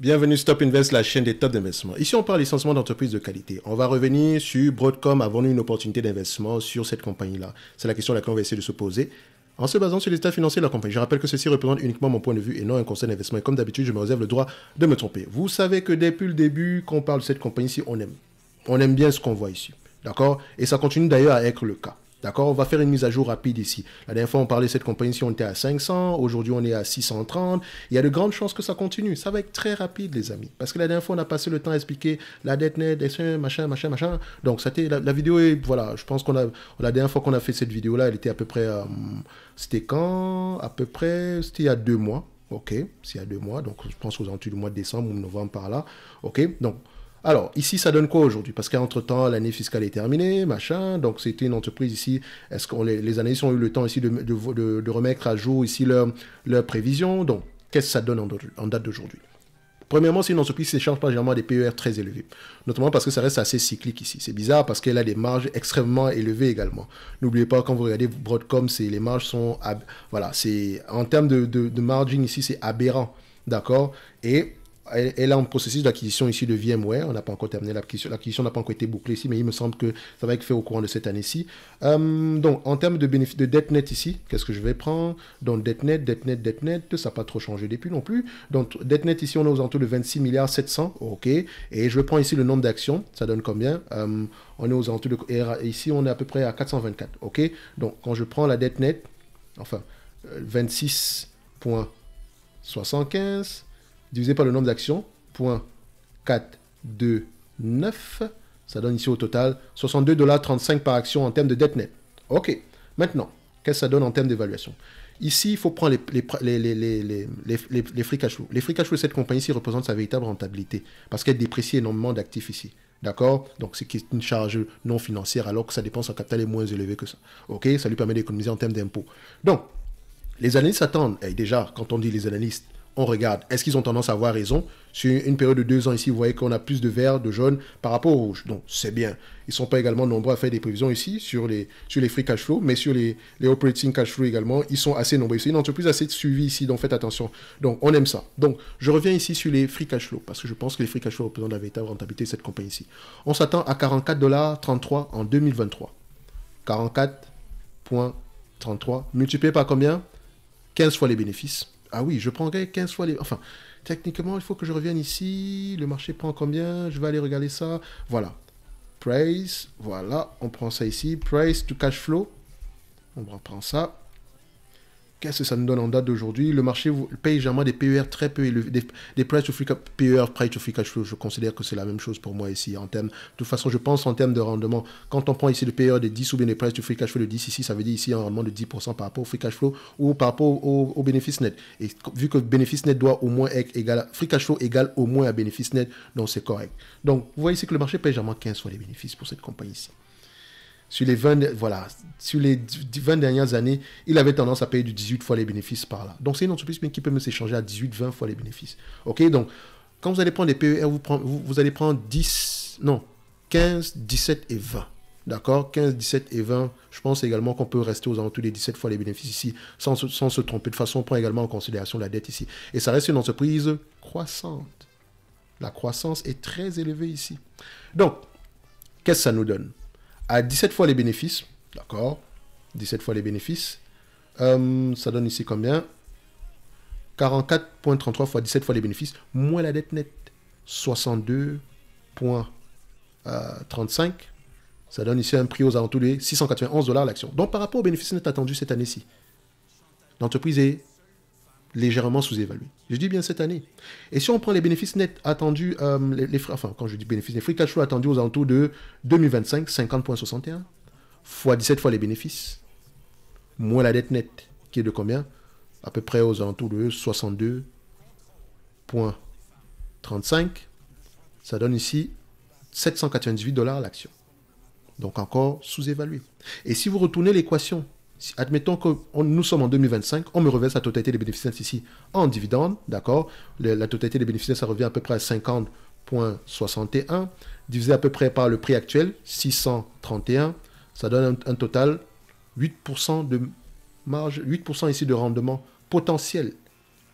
Bienvenue Stop Invest, la chaîne des top d'investissement. Ici, on parle licenciement d'entreprises de qualité. On va revenir sur Broadcom avant une opportunité d'investissement sur cette compagnie-là. C'est la question à laquelle on va essayer de se poser en se basant sur l'état financier de la compagnie. Je rappelle que ceci représente uniquement mon point de vue et non un conseil d'investissement. Et comme d'habitude, je me réserve le droit de me tromper. Vous savez que depuis le début qu'on parle de cette compagnie-ci, on aime. On aime bien ce qu'on voit ici. D'accord Et ça continue d'ailleurs à être le cas. D'accord On va faire une mise à jour rapide ici. La dernière fois, on parlait de cette compagnie, si on était à 500, aujourd'hui, on est à 630. Il y a de grandes chances que ça continue. Ça va être très rapide, les amis. Parce que la dernière fois, on a passé le temps à expliquer la dette nette, machin, machin, machin. Donc, la, vidéo est, voilà, je pense qu'on a, la dernière fois qu'on a fait cette vidéo-là, elle était à peu près, euh, c'était quand À peu près, c'était il y a deux mois. OK, c'est il y a deux mois, donc je pense aux alentours du mois de décembre ou novembre par là. OK, donc alors, ici, ça donne quoi aujourd'hui Parce qu'entre-temps, l'année fiscale est terminée, machin. Donc, c'était une entreprise ici. Est-ce que les, analystes ont eu le temps ici de, remettre à jour ici leurs leur prévisions Donc, qu'est-ce que ça donne en, date d'aujourd'hui Premièrement, c'est une entreprise qui s'échange pas généralement des PER très élevés, notamment parce que ça reste assez cyclique ici. C'est bizarre parce qu'elle a des marges extrêmement élevées également. N'oubliez pas, quand vous regardez Broadcom, les marges sont... Voilà, c'est en termes de, de margin ici, c'est aberrant, d'accord Et elle est en processus d'acquisition ici de VMware. On n'a pas encore terminé l'acquisition. L'acquisition n'a pas encore été bouclée ici, mais il me semble que ça va être fait au courant de cette année-ci. Euh, donc, en termes de bénéfices de dette net ici, qu'est-ce que je vais prendre Donc, dette dette nette, dette nette. ça n'a pas trop changé depuis non plus. Donc, dette nette ici, on est aux alentours de 26 milliards 700. OK. Et je prends ici le nombre d'actions. Ça donne combien euh, On est aux alentours de... Et ici, on est à peu près à 424. OK. Donc, quand je prends la dette nette, enfin, 26.75 euh, divisé par le nombre d'actions. Point Ça donne ici au total 62,35$ par action en termes de dette nette. OK. Maintenant, qu'est-ce que ça donne en termes d'évaluation Ici, il faut prendre les, les, les, les, les, les, free cash flow. Les free cash flow de cette compagnie ici représentent sa véritable rentabilité parce qu'elle déprécie énormément d'actifs ici. D'accord Donc, c'est une charge non financière alors que sa dépense en capital est moins élevée que ça. OK Ça lui permet d'économiser en termes d'impôts. Donc, les analystes s'attendent. et déjà, quand on dit les analystes, on regarde. Est-ce qu'ils ont tendance à avoir raison Sur une période de deux ans ici, vous voyez qu'on a plus de vert, de jaune par rapport au rouge. Donc, c'est bien. Ils ne sont pas également nombreux à faire des prévisions ici sur les, sur les free cash flow, mais sur les, les operating cash flow également, ils sont assez nombreux. C'est une entreprise assez suivie ici, donc faites attention. Donc, on aime ça. Donc, je reviens ici sur les free cash flow parce que je pense que les free cash flow représentent la véritable rentabilité de cette compagnie ici. On s'attend à 44,33$ en 2023. 44,33$ multiplié par combien 15 fois les bénéfices ah oui, je prendrai 15 fois les. Enfin, techniquement, il faut que je revienne ici. Le marché prend combien Je vais aller regarder ça. Voilà. Price. Voilà. On prend ça ici. Price to cash flow. On reprend ça qu'est-ce que ça nous donne en date d'aujourd'hui Le marché paye généralement des PER très peu élevés, des, e price to free cash, flow. Je considère que c'est la même chose pour moi ici en termes. De toute façon, je pense en termes de rendement. Quand on prend ici le PER de 10 ou bien des price to free cash flow de 10 ici, ça veut dire ici un rendement de 10% par rapport au free cash flow ou par rapport au, bénéfice net. Et vu que bénéfice net doit au moins être égal à free cash flow égal au moins à bénéfice net, donc c'est correct. Donc vous voyez ici que le marché paye généralement 15 fois les bénéfices pour cette compagnie ici. Sur les, 20, voilà, sur les 20 dernières années, il avait tendance à payer du 18 fois les bénéfices par là. Donc, c'est une entreprise qui peut même s'échanger à 18-20 fois les bénéfices. OK Donc, quand vous allez prendre des PER, vous, vous, allez prendre 10, non, 15, 17 et 20. D'accord 15, 17 et 20. Je pense également qu'on peut rester aux alentours des 17 fois les bénéfices ici, sans, sans, se tromper. De façon, on prend également en considération la dette ici. Et ça reste une entreprise croissante. La croissance est très élevée ici. Donc, qu'est-ce que ça nous donne à 17 fois les bénéfices. D'accord 17 fois les bénéfices. Euh, ça donne ici combien 44,33 fois 17 fois les bénéfices, moins la dette nette. 62,35. Euh, ça donne ici un prix aux alentours de 691 dollars l'action. Donc par rapport aux bénéfices nets attendus cette année-ci, l'entreprise est légèrement sous-évalué. Je dis bien cette année. Et si on prend les bénéfices nets attendus, euh, les, les, enfin, quand je dis bénéfices, les fruits cash flow attendus aux alentours de 2025, 50,61, fois 17 fois les bénéfices, moins la dette nette, qui est de combien À peu près aux alentours de 62,35. Ça donne ici 798 dollars l'action. Donc encore sous-évalué. Et si vous retournez l'équation, admettons que nous sommes en 2025, on me reverse la totalité des bénéfices ici en dividende, d'accord La totalité des bénéfices, ça revient à peu près à 50,61, divisé à peu près par le prix actuel, 631, ça donne un, total 8% de marge, 8% ici de rendement potentiel.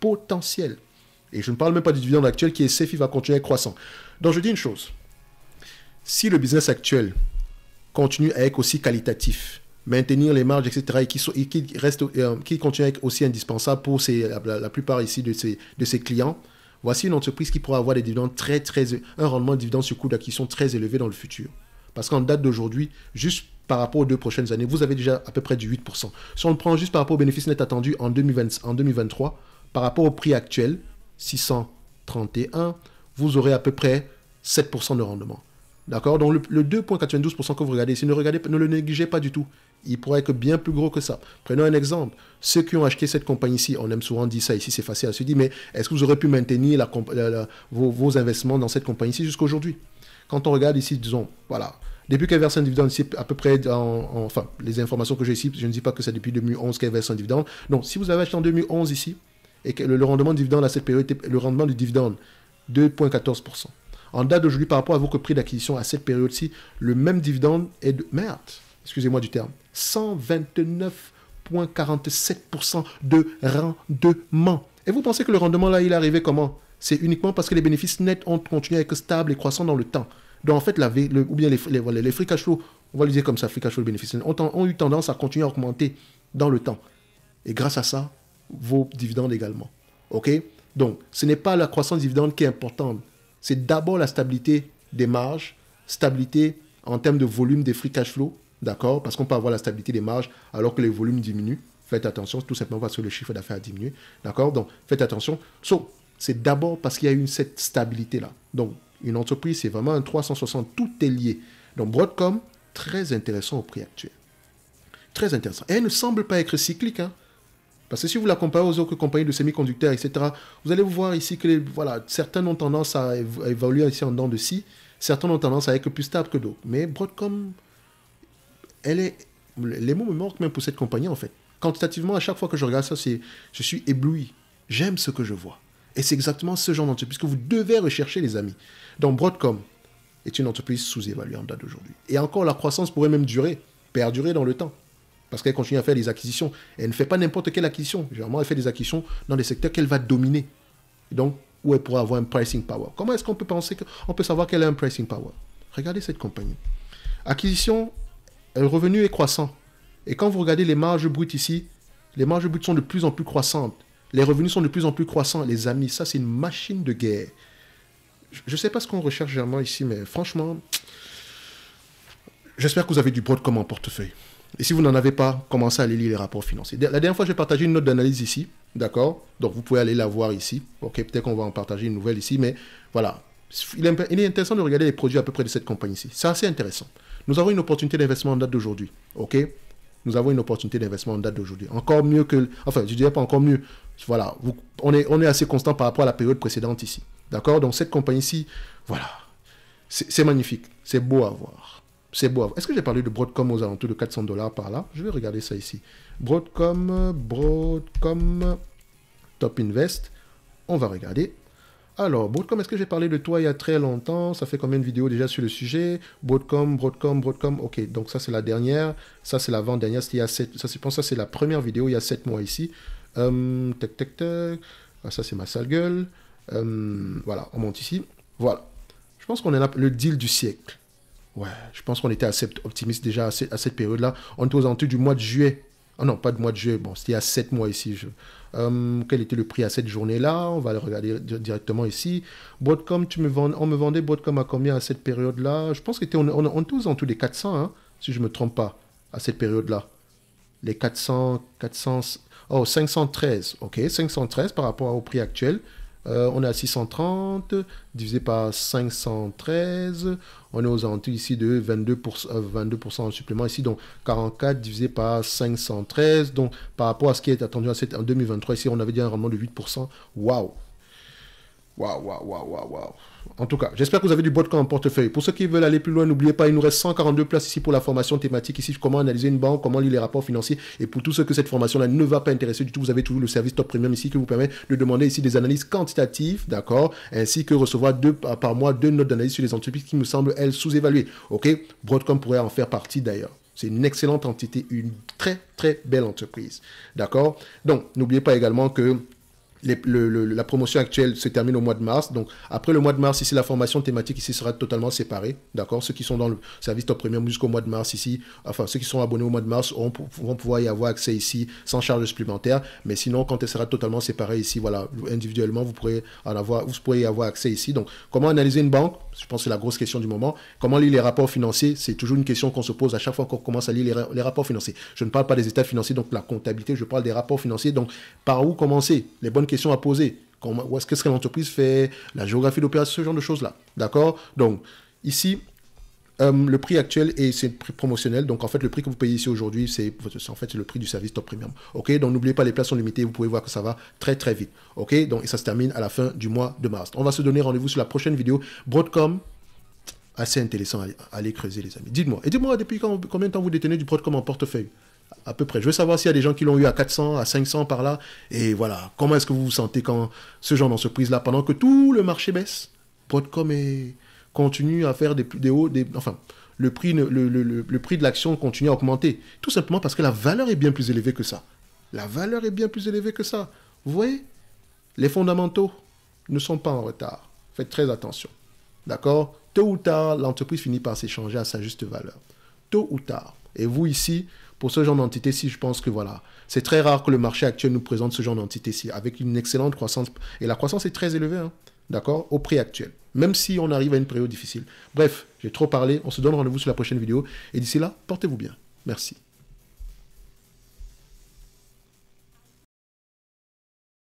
Potentiel. Et je ne parle même pas du dividende actuel qui est safe, il va continuer à croissant. Donc je dis une chose. Si le business actuel continue à être aussi qualitatif, maintenir les marges, etc., et qui, sont, qui, restent, euh, qui aussi indispensable pour la, plupart ici de ses, clients, voici une entreprise qui pourra avoir des dividendes très, très, un rendement de dividendes sur coût d'acquisition très élevé dans le futur. Parce qu'en date d'aujourd'hui, juste par rapport aux deux prochaines années, vous avez déjà à peu près du 8%. Si on le prend juste par rapport au bénéfice net attendu en, en 2023, par rapport au prix actuel, 631, vous aurez à peu près 7% de rendement. D'accord Donc le, 2,92% que vous regardez ici, ne, regardez, ne le négligez pas du tout. Il pourrait être bien plus gros que ça. Prenons un exemple. Ceux qui ont acheté cette compagnie ici, on aime souvent dire ça ici, c'est facile à se dire, mais est-ce que vous aurez pu maintenir vos, investissements dans cette compagnie ici jusqu'à aujourd'hui Quand on regarde ici, disons, voilà, depuis qu'elle verse un dividende, ici, à peu près, enfin, les informations que j'ai ici, je ne dis pas que c'est depuis 2011 qu'elle verse un dividende. Non, si vous avez acheté en 2011 ici, et que le, rendement du dividende à cette période, le rendement du dividende, 2,14%. En date d'aujourd'hui, par rapport à vos prix d'acquisition à cette période-ci, le même dividende est de... Merde, excusez-moi du terme. 129,47% de rendement. Et vous pensez que le rendement, là, il est arrivé comment C'est uniquement parce que les bénéfices nets ont continué à être stables et croissants dans le temps. Donc, en fait, la, ou bien les, les, free flow, on va le dire comme ça, free cash flow, les bénéfices ont, ont eu tendance à continuer à augmenter dans le temps. Et grâce à ça, vos dividendes également. OK Donc, ce n'est pas la croissance des dividendes qui est importante, c'est d'abord la stabilité des marges, stabilité en termes de volume des free cash flow, d'accord Parce qu'on peut avoir la stabilité des marges alors que les volumes diminuent. Faites attention, tout simplement parce que le chiffre d'affaires diminue, d'accord Donc, faites attention. So, c'est d'abord parce qu'il y a eu cette stabilité-là. Donc, une entreprise, c'est vraiment un 360, tout est lié. Donc, Broadcom, très intéressant au prix actuel. Très intéressant. elle ne semble pas être cyclique, hein parce que si vous la comparez aux autres compagnies de semi-conducteurs, etc., vous allez voir ici que voilà, certains ont tendance à, évoluer ici en dents de si, certains ont tendance à être plus stables que d'autres. Mais Broadcom, elle est, les mots me manquent même pour cette compagnie en fait. Quantitativement, à chaque fois que je regarde ça, je suis ébloui. J'aime ce que je vois. Et c'est exactement ce genre d'entreprise que vous devez rechercher, les amis. Donc Broadcom est une entreprise sous-évaluée en date d'aujourd'hui. Et encore, la croissance pourrait même durer, perdurer dans le temps parce qu'elle continue à faire des acquisitions. Elle ne fait pas n'importe quelle acquisition. Généralement, elle fait des acquisitions dans des secteurs qu'elle va dominer. Donc, où elle pourra avoir un pricing power. Comment est-ce qu'on peut penser qu'on peut savoir qu'elle a un pricing power Regardez cette compagnie. Acquisition, le revenu est croissant. Et quand vous regardez les marges brutes ici, les marges brutes sont de plus en plus croissantes. Les revenus sont de plus en plus croissants. Les amis, ça, c'est une machine de guerre. Je ne sais pas ce qu'on recherche généralement ici, mais franchement, j'espère que vous avez du broad comme en portefeuille. Et si vous n'en avez pas, commencez à aller lire les rapports financiers. La dernière fois, j'ai partagé une note d'analyse ici, d'accord Donc vous pouvez aller la voir ici. Ok, peut-être qu'on va en partager une nouvelle ici, mais voilà. Il est intéressant de regarder les produits à peu près de cette compagnie ici. C'est assez intéressant. Nous avons une opportunité d'investissement en date d'aujourd'hui. Ok Nous avons une opportunité d'investissement en date d'aujourd'hui. Encore mieux que. Enfin, je ne dirais pas encore mieux. Voilà. on, est, assez constant par rapport à la période précédente ici. D'accord Donc cette compagnie ici, voilà. C'est magnifique. C'est beau à voir c'est beau. Est-ce que j'ai parlé de Broadcom aux alentours de 400 dollars par là Je vais regarder ça ici. Broadcom, Broadcom, Top Invest. On va regarder. Alors, Broadcom, est-ce que j'ai parlé de toi il y a très longtemps Ça fait combien de vidéos déjà sur le sujet Broadcom, Broadcom, Broadcom. Ok, donc ça c'est la dernière. Ça c'est l'avant-dernière. Ça, je pense ça c'est la première vidéo il y a 7 mois ici. Hum, tac, tac, tac. Ah, ça c'est ma sale gueule. Hum, voilà, on monte ici. Voilà. Je pense qu'on est là, le deal du siècle. Ouais, je pense qu'on était assez optimiste déjà à, cette période-là. On était aux alentours du mois de juillet. Ah non, pas de mois de juillet. Bon, c'était a 7 mois ici. Euh, quel était le prix à cette journée-là On va le regarder directement ici. Broadcom, tu me vend... on me vendait Broadcom à combien à cette période-là Je pense qu'on était, on, on, aux alentours des 400, hein, si je ne me trompe pas, à cette période-là. Les 400, 400, oh, 513, ok, 513 par rapport au prix actuel. Euh, on est à 630 divisé par 513. On est aux alentours ici de 22%, 22 euh, en supplément ici. Donc 44 divisé par 513. Donc par rapport à ce qui est attendu en 2023 ici, on avait dit un rendement de 8%. Waouh Waouh, waouh, waouh, waouh, waouh. En tout cas, j'espère que vous avez du Broadcom en portefeuille. Pour ceux qui veulent aller plus loin, n'oubliez pas, il nous reste 142 places ici pour la formation thématique, ici comment analyser une banque, comment lire les rapports financiers. Et pour tous ceux que cette formation-là ne va pas intéresser du tout, vous avez toujours le service Top Premium ici qui vous permet de demander ici des analyses quantitatives, d'accord, ainsi que recevoir deux ah, par mois deux notes d'analyse sur les entreprises qui me semblent, elles, sous-évaluées. OK Broadcom pourrait en faire partie d'ailleurs. C'est une excellente entité, une très très belle entreprise. D'accord Donc, n'oubliez pas également que la promotion actuelle se termine au mois de mars. Donc, après le mois de mars, ici, la formation thématique ici sera totalement séparée. D'accord Ceux qui sont dans le service top premium jusqu'au mois de mars ici, enfin, ceux qui sont abonnés au mois de mars vont pouvoir y avoir accès ici sans charge supplémentaire. Mais sinon, quand elle sera totalement séparée ici, voilà, individuellement, vous pourrez, en avoir, vous pourrez y avoir accès ici. Donc, comment analyser une banque je pense que c'est la grosse question du moment. Comment lire les rapports financiers C'est toujours une question qu'on se pose à chaque fois qu'on commence à lire les, rapports financiers. Je ne parle pas des états financiers, donc la comptabilité, je parle des rapports financiers. Donc, par où commencer Les bonnes questions à poser. Comment, est-ce que l'entreprise fait La géographie d'opération, ce genre de choses-là. D'accord Donc, ici, euh, le prix actuel est c'est prix promotionnel. Donc en fait, le prix que vous payez ici aujourd'hui, c'est en fait le prix du service top premium. Ok, donc n'oubliez pas, les places sont limitées. Vous pouvez voir que ça va très très vite. Ok, donc et ça se termine à la fin du mois de mars. On va se donner rendez-vous sur la prochaine vidéo. Broadcom assez intéressant à aller creuser les amis. Dites-moi, et dites-moi depuis combien de temps vous détenez du Broadcom en portefeuille à peu près. Je veux savoir s'il y a des gens qui l'ont eu à 400, à 500 par là. Et voilà, comment est-ce que vous vous sentez quand ce genre d'entreprise-là, pendant que tout le marché baisse, Broadcom est, continue à faire des, hauts, enfin, le prix, le, prix de l'action continue à augmenter. Tout simplement parce que la valeur est bien plus élevée que ça. La valeur est bien plus élevée que ça. Vous voyez Les fondamentaux ne sont pas en retard. Faites très attention. D'accord Tôt ou tard, l'entreprise finit par s'échanger à sa juste valeur. Tôt ou tard. Et vous ici, pour ce genre d'entité si je pense que voilà, c'est très rare que le marché actuel nous présente ce genre d'entité-ci, avec une excellente croissance. Et la croissance est très élevée. Hein d'accord, au prix actuel. Même si on arrive à une période difficile. Bref, j'ai trop parlé, on se donne rendez-vous sur la prochaine vidéo, et d'ici là, portez-vous bien. Merci.